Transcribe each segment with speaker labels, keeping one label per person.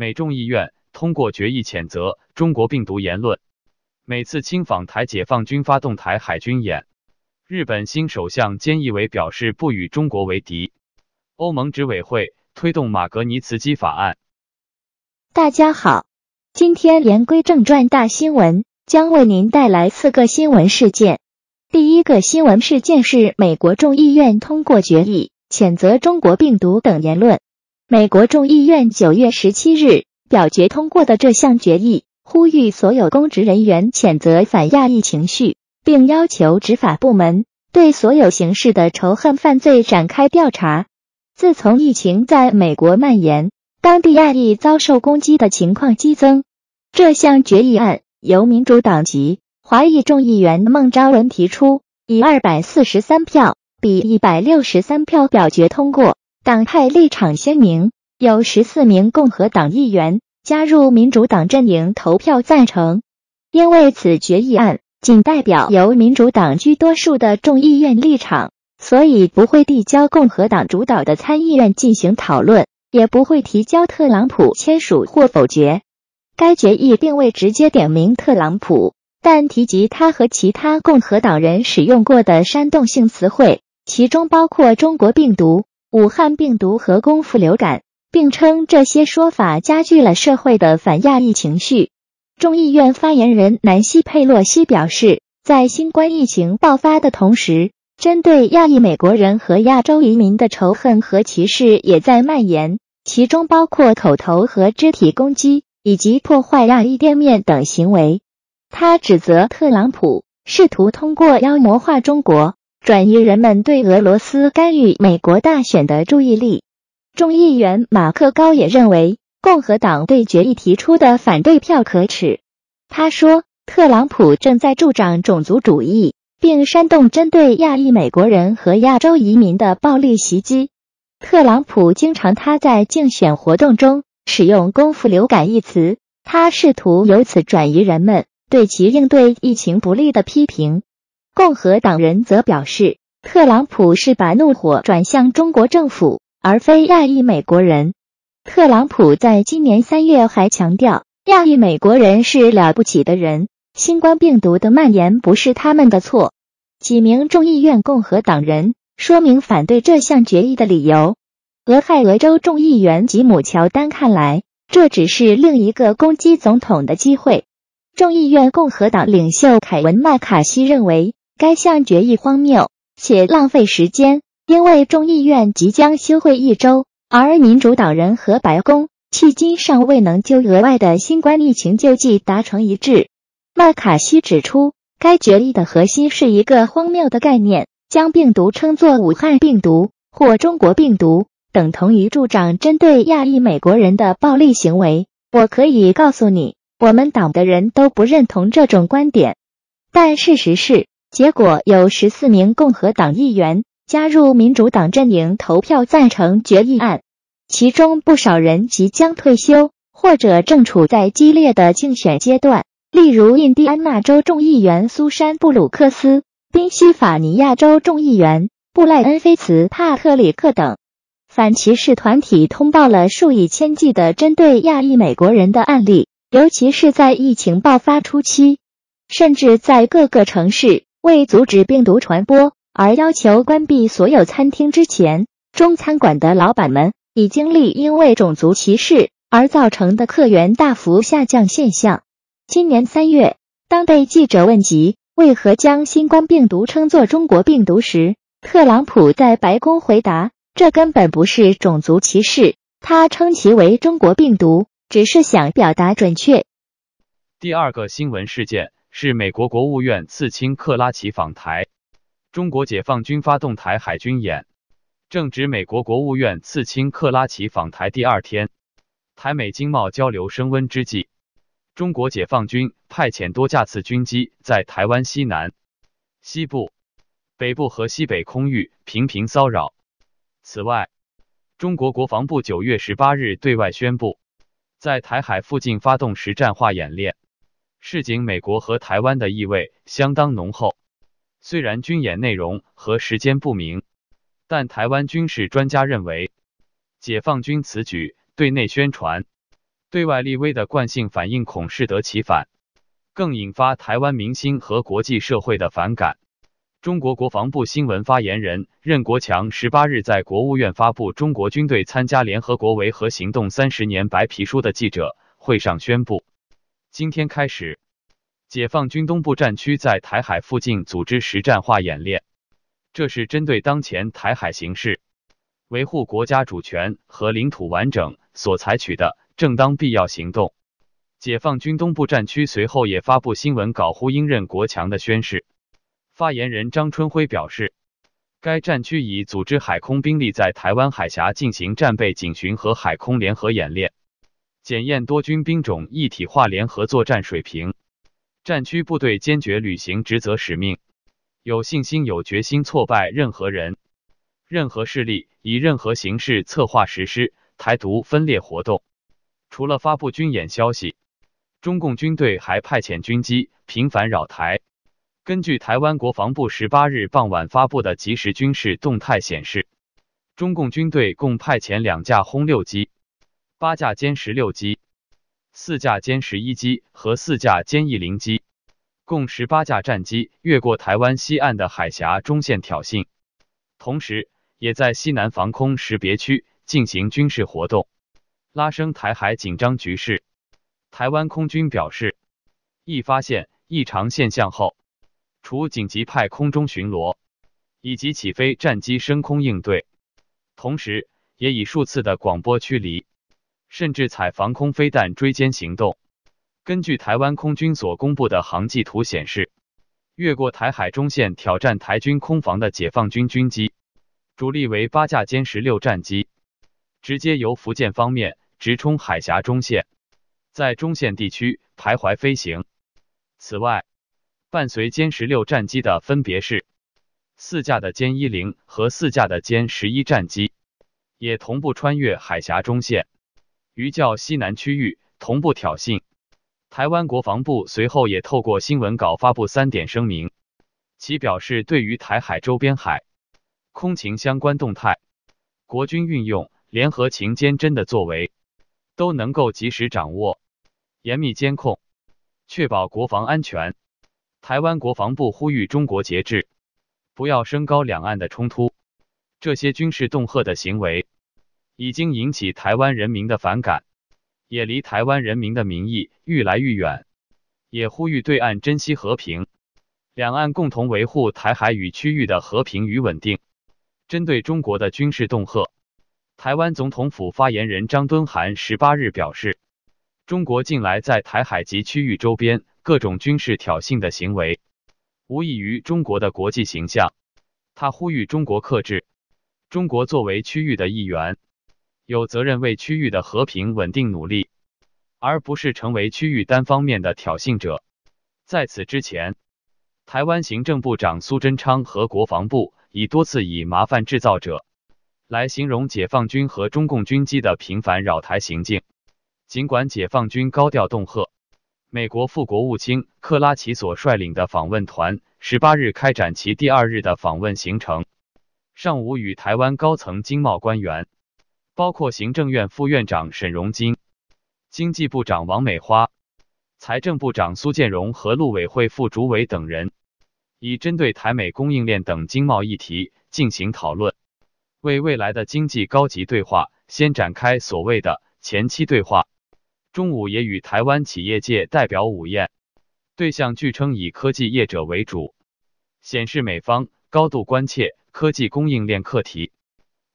Speaker 1: 美众议院通过决议谴责中国病毒言论。每次亲访台，解放军发动台海军演。日本新首相菅义伟表示不与中国为敌。欧盟执委会推动马格尼茨基法案。
Speaker 2: 大家好，今天言归正传，大新闻将为您带来四个新闻事件。第一个新闻事件是美国众议院通过决议谴责中国病毒等言论。美国众议院九月十七日表决通过的这项决议，呼吁所有公职人员谴责反亚裔情绪，并要求执法部门对所有形式的仇恨犯罪展开调查。自从疫情在美国蔓延，当地亚裔遭受攻击的情况激增。这项决议案由民主党籍华裔众议员孟昭文提出，以二百四十三票比一百六十三票表决通过。党派立场鲜明，有十四名共和党议员加入民主党阵营投票赞成。因为此决议案仅代表由民主党居多数的众议院立场，所以不会递交共和党主导的参议院进行讨论，也不会提交特朗普签署或否决。该决议并未直接点名特朗普，但提及他和其他共和党人使用过的煽动性词汇，其中包括“中国病毒”。武汉病毒和功夫流感，并称这些说法加剧了社会的反亚裔情绪。众议院发言人南希·佩洛西表示，在新冠疫情爆发的同时，针对亚裔美国人和亚洲移民的仇恨和歧视也在蔓延，其中包括口头和肢体攻击以及破坏亚裔店面等行为。他指责特朗普试图通过妖魔化中国。转移人们对俄罗斯干预美国大选的注意力。众议员马克高也认为，共和党对决议提出的反对票可耻。他说，特朗普正在助长种族主义，并煽动针对亚裔美国人和亚洲移民的暴力袭击。特朗普经常他在竞选活动中使用“功夫流感”一词，他试图由此转移人们对其应对疫情不利的批评。共和党人则表示，特朗普是把怒火转向中国政府，而非亚裔美国人。特朗普在今年三月还强调，亚裔美国人是了不起的人，新冠病毒的蔓延不是他们的错。几名众议院共和党人说明反对这项决议的理由。俄亥俄州众议员吉姆·乔丹看来，这只是另一个攻击总统的机会。众议院共和党领袖凯文·麦卡锡认为。该项决议荒谬且浪费时间，因为众议院即将休会一周，而民主党人和白宫迄今尚未能就额外的新冠疫情救济达成一致。麦卡锡指出，该决议的核心是一个荒谬的概念，将病毒称作武汉病毒或中国病毒，等同于助长针对亚裔美国人的暴力行为。我可以告诉你，我们党的人都不认同这种观点。但事实是。结果有十四名共和党议员加入民主党阵营投票赞成决议案，其中不少人即将退休或者正处在激烈的竞选阶段，例如印第安纳州众议员苏珊布鲁克斯、宾夕法尼亚州众议员布莱恩菲茨帕特里克等。反歧视团体通报了数以千计的针对亚裔美国人的案例，尤其是在疫情爆发初期，甚至在各个城市。为阻止病毒传播而要求关闭所有餐厅之前，中餐馆的老板们已经历因为种族歧视而造成的客源大幅下降现象。今年三月，当被记者问及为何将新冠病毒称作中国病毒时，特朗普在白宫回答：“这根本不是种族歧视，他称其为中国病毒，只是想表达准确。”
Speaker 1: 第二个新闻事件。是美国国务院次卿克拉奇访台，中国解放军发动台海军演。正值美国国务院次卿克拉奇访台第二天，台美经贸交流升温之际，中国解放军派遣多架次军机在台湾西南、西部、北部和西北空域频频骚扰。此外，中国国防部九月十八日对外宣布，在台海附近发动实战化演练。市井美国和台湾的意味相当浓厚。虽然军演内容和时间不明，但台湾军事专家认为，解放军此举对内宣传、对外立威的惯性反应恐适得其反，更引发台湾民心和国际社会的反感。中国国防部新闻发言人任国强十八日在国务院发布《中国军队参加联合国维和行动三十年白皮书》的记者会上宣布。今天开始，解放军东部战区在台海附近组织实战化演练，这是针对当前台海形势，维护国家主权和领土完整所采取的正当必要行动。解放军东部战区随后也发布新闻稿呼应任国强的宣誓。发言人张春晖表示，该战区已组织海空兵力在台湾海峡进行战备警巡和海空联合演练。检验多军兵种一体化联合作战水平，战区部队坚决履行职责使命，有信心、有决心挫败任何人、任何势力以任何形式策划实施台独分裂活动。除了发布军演消息，中共军队还派遣军机频繁扰台。根据台湾国防部十八日傍晚发布的即时军事动态显示，中共军队共派遣两架轰六机。八架歼十六机、四架歼十一机和四架歼一零机，共十八架战机越过台湾西岸的海峡中线挑衅，同时也在西南防空识别区进行军事活动，拉升台海紧张局势。台湾空军表示，一发现异常现象后，除紧急派空中巡逻以及起飞战机升空应对，同时也以数次的广播驱离。甚至采防空飞弹追歼行动。根据台湾空军所公布的航迹图显示，越过台海中线挑战台军空防的解放军军机，主力为八架歼十六战机，直接由福建方面直冲海峡中线，在中线地区徘徊飞行。此外，伴随歼十六战机的分别是四架的歼一零和四架的歼十一战机，也同步穿越海峡中线。于较西南区域同步挑衅，台湾国防部随后也透过新闻稿发布三点声明，其表示对于台海周边海空情相关动态，国军运用联合情监侦的作为，都能够及时掌握，严密监控，确保国防安全。台湾国防部呼吁中国节制，不要升高两岸的冲突，这些军事恫吓的行为。已经引起台湾人民的反感，也离台湾人民的民意愈来愈远，也呼吁对岸珍惜和平，两岸共同维护台海与区域的和平与稳定。针对中国的军事恫吓，台湾总统府发言人张敦涵十八日表示，中国近来在台海及区域周边各种军事挑衅的行为，无异于中国的国际形象。他呼吁中国克制，中国作为区域的一员。有责任为区域的和平稳定努力，而不是成为区域单方面的挑衅者。在此之前，台湾行政部长苏贞昌和国防部已多次以“麻烦制造者”来形容解放军和中共军机的频繁扰台行径。尽管解放军高调恫吓，美国副国务卿克拉奇所率领的访问团十八日开展其第二日的访问行程，上午与台湾高层经贸官员。包括行政院副院长沈荣金、经济部长王美花、财政部长苏建荣和陆委会副主委等人，以针对台美供应链等经贸议题进行讨论，为未来的经济高级对话先展开所谓的前期对话。中午也与台湾企业界代表午宴，对象据称以科技业者为主，显示美方高度关切科技供应链课题。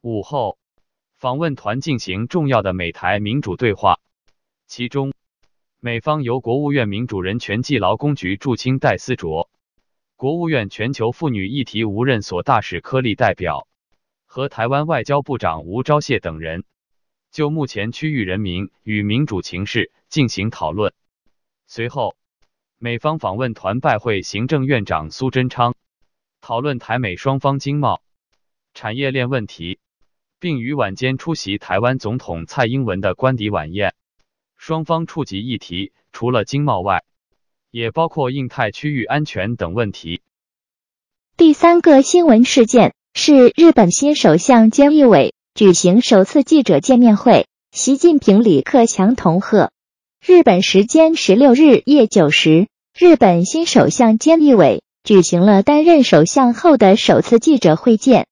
Speaker 1: 午后。访问团进行重要的美台民主对话，其中美方由国务院民主人权暨劳工局驻青代思卓、国务院全球妇女议题无任所大使柯立代表和台湾外交部长吴钊燮等人就目前区域人民与民主情势进行讨论。随后，美方访问团拜会行政院长苏贞昌，讨论台美双方经贸产业链问题。并于晚间出席台湾总统蔡英文的官邸晚宴，双方触及议题除了经贸外，也包括印太区域安全等问题。
Speaker 2: 第三个新闻事件是日本新首相菅义伟举行首次记者见面会，习近平、李克强同贺。日本时间十六日夜九时，日本新首相菅义伟举行了担任首相后的首次记者会见。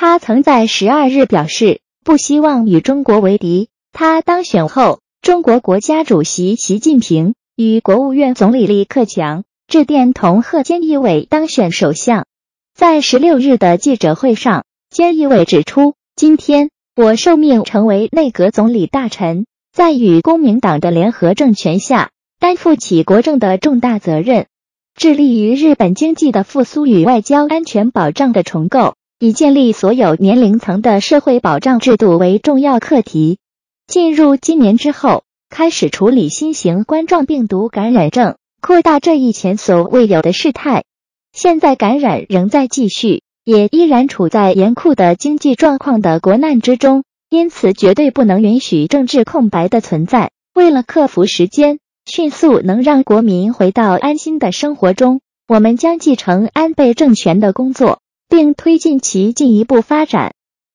Speaker 2: 他曾在十二日表示，不希望与中国为敌。他当选后，中国国家主席习近平与国务院总理李克强致电，同贺坚义伟当选首相。在十六日的记者会上，坚义伟指出，今天我受命成为内阁总理大臣，在与公民党的联合政权下，担负起国政的重大责任，致力于日本经济的复苏与外交安全保障的重构。以建立所有年龄层的社会保障制度为重要课题。进入今年之后，开始处理新型冠状病毒感染症，扩大这一前所未有的事态。现在感染仍在继续，也依然处在严酷的经济状况的国难之中，因此绝对不能允许政治空白的存在。为了克服时间，迅速能让国民回到安心的生活中，我们将继承安倍政权的工作。并推进其进一步发展。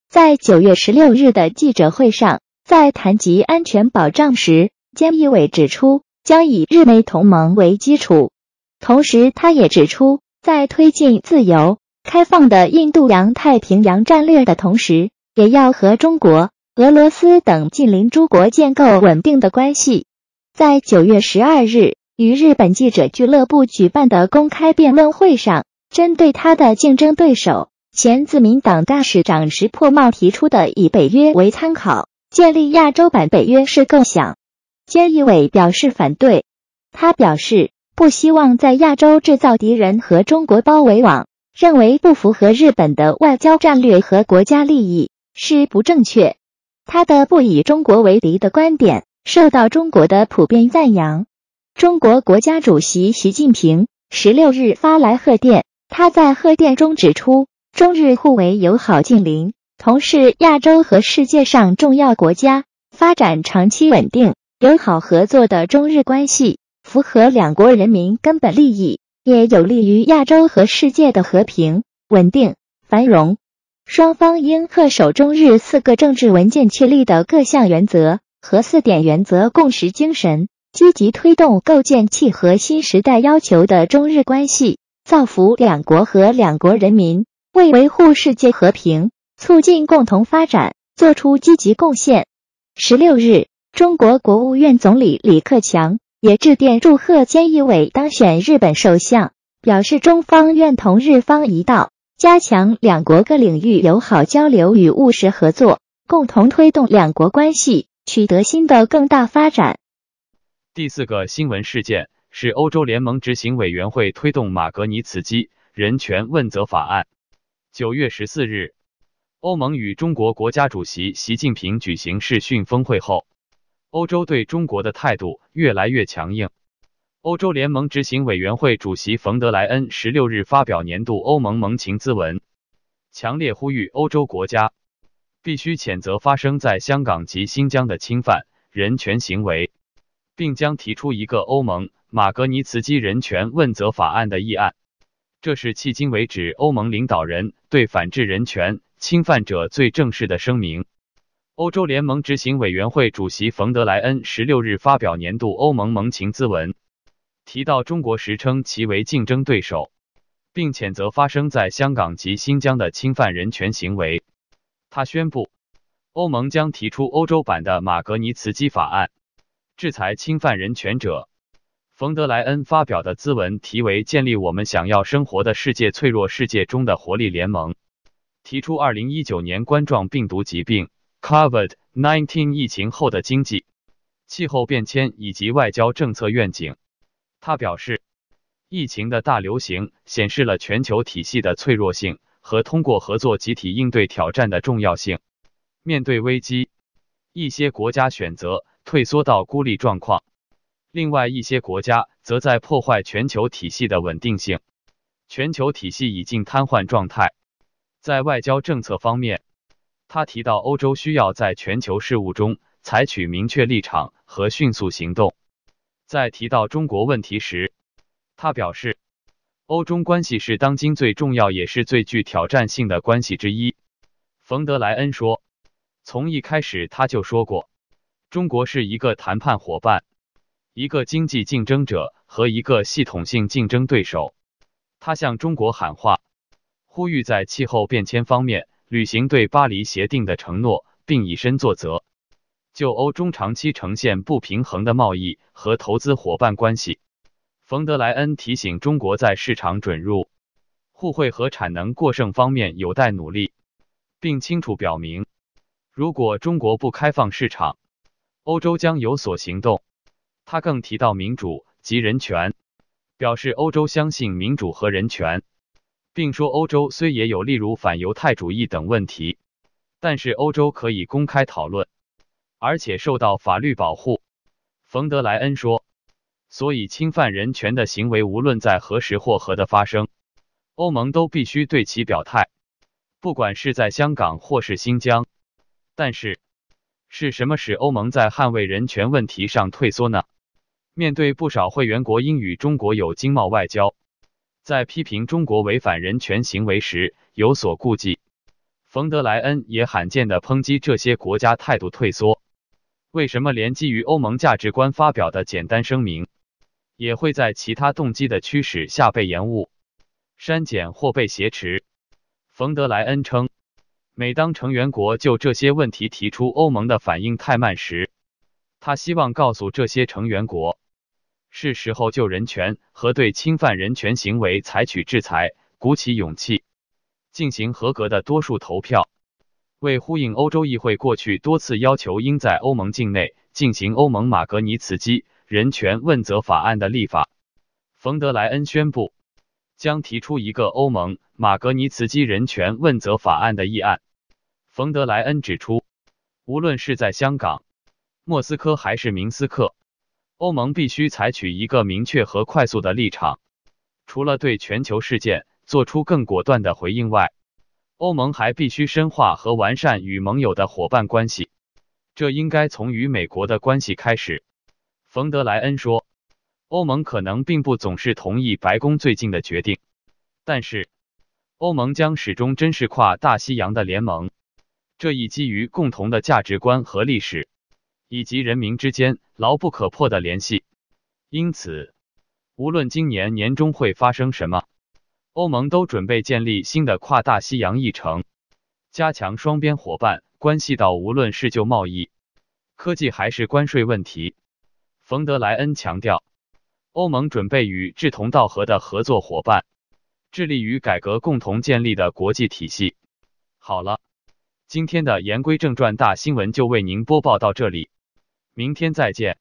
Speaker 2: 在九月十六日的记者会上，在谈及安全保障时，菅义伟指出将以日美同盟为基础。同时，他也指出，在推进自由开放的印度洋太平洋战略的同时，也要和中国、俄罗斯等近邻诸国建构稳定的关系。在九月十二日与日本记者俱乐部举办的公开辩论会上。针对他的竞争对手前自民党大使长石破茂提出的以北约为参考建立亚洲版北约是构想，菅义伟表示反对。他表示不希望在亚洲制造敌人和中国包围网，认为不符合日本的外交战略和国家利益是不正确。他的不以中国为敌的观点受到中国的普遍赞扬。中国国家主席习近平十六日发来贺电。他在贺电中指出，中日互为友好近邻，同是亚洲和世界上重要国家，发展长期稳定、友好合作的中日关系，符合两国人民根本利益，也有利于亚洲和世界的和平、稳定、繁荣。双方应恪守中日四个政治文件确立的各项原则和四点原则共识精神，积极推动构建契合新时代要求的中日关系。造福两国和两国人民，为维护世界和平、促进共同发展作出积极贡献。十六日，中国国务院总理李克强也致电祝贺菅义伟当选日本首相，表示中方愿同日方一道，加强两国各领域友好交流与务实合作，共同推动两国关系取得新的更大发展。
Speaker 1: 第四个新闻事件。是欧洲联盟执行委员会推动马格尼茨基人权问责法案。九月十四日，欧盟与中国国家主席习近平举行视讯峰会后，欧洲对中国的态度越来越强硬。欧洲联盟执行委员会主席冯德莱恩十六日发表年度欧盟盟情咨文，强烈呼吁欧洲国家必须谴责发生在香港及新疆的侵犯人权行为。并将提出一个欧盟马格尼茨基人权问责法案的议案，这是迄今为止欧盟领导人对反制人权侵犯者最正式的声明。欧洲联盟执行委员会主席冯德莱恩十六日发表年度欧盟盟情咨文，提到中国时称其为竞争对手，并谴责发生在香港及新疆的侵犯人权行为。他宣布，欧盟将提出欧洲版的马格尼茨基法案。制裁侵犯人权者。冯德莱恩发表的咨文题为《建立我们想要生活的世界：脆弱世界中的活力联盟》，提出二零一九年冠状病毒疾病 （COVID-19） 疫情后的经济、气候变迁以及外交政策愿景。他表示，疫情的大流行显示了全球体系的脆弱性和通过合作集体应对挑战的重要性。面对危机，一些国家选择。退缩到孤立状况，另外一些国家则在破坏全球体系的稳定性。全球体系已经瘫痪状态。在外交政策方面，他提到欧洲需要在全球事务中采取明确立场和迅速行动。在提到中国问题时，他表示，欧中关系是当今最重要也是最具挑战性的关系之一。冯德莱恩说，从一开始他就说过。中国是一个谈判伙伴、一个经济竞争者和一个系统性竞争对手。他向中国喊话，呼吁在气候变迁方面履行对《巴黎协定》的承诺，并以身作则。就欧中长期呈现不平衡的贸易和投资伙伴关系，冯德莱恩提醒中国在市场准入、互惠和产能过剩方面有待努力，并清楚表明，如果中国不开放市场，欧洲将有所行动。他更提到民主及人权，表示欧洲相信民主和人权，并说欧洲虽也有例如反犹太主义等问题，但是欧洲可以公开讨论，而且受到法律保护。冯德莱恩说：“所以侵犯人权的行为无论在何时或何的发生，欧盟都必须对其表态，不管是在香港或是新疆。”但是。是什么使欧盟在捍卫人权问题上退缩呢？面对不少会员国因与中国有经贸外交，在批评中国违反人权行为时有所顾忌，冯德莱恩也罕见的抨击这些国家态度退缩。为什么连基于欧盟价值观发表的简单声明，也会在其他动机的驱使下被延误、删减或被挟持？冯德莱恩称。每当成员国就这些问题提出欧盟的反应太慢时，他希望告诉这些成员国，是时候就人权和对侵犯人权行为采取制裁，鼓起勇气进行合格的多数投票。为呼应欧洲议会过去多次要求应在欧盟境内进行欧盟马格尼茨基人权问责法案的立法，冯德莱恩宣布。将提出一个欧盟马格尼茨基人权问责法案的议案。冯德莱恩指出，无论是在香港、莫斯科还是明斯克，欧盟必须采取一个明确和快速的立场。除了对全球事件做出更果断的回应外，欧盟还必须深化和完善与盟友的伙伴关系。这应该从与美国的关系开始，冯德莱恩说。欧盟可能并不总是同意白宫最近的决定，但是欧盟将始终珍视跨大西洋的联盟。这一基于共同的价值观和历史，以及人民之间牢不可破的联系，因此，无论今年年中会发生什么，欧盟都准备建立新的跨大西洋议程，加强双边伙伴关系。到无论是就贸易、科技还是关税问题，冯德莱恩强调。欧盟准备与志同道合的合作伙伴，致力于改革共同建立的国际体系。好了，今天的言归正传，大新闻就为您播报到这里，明天再见。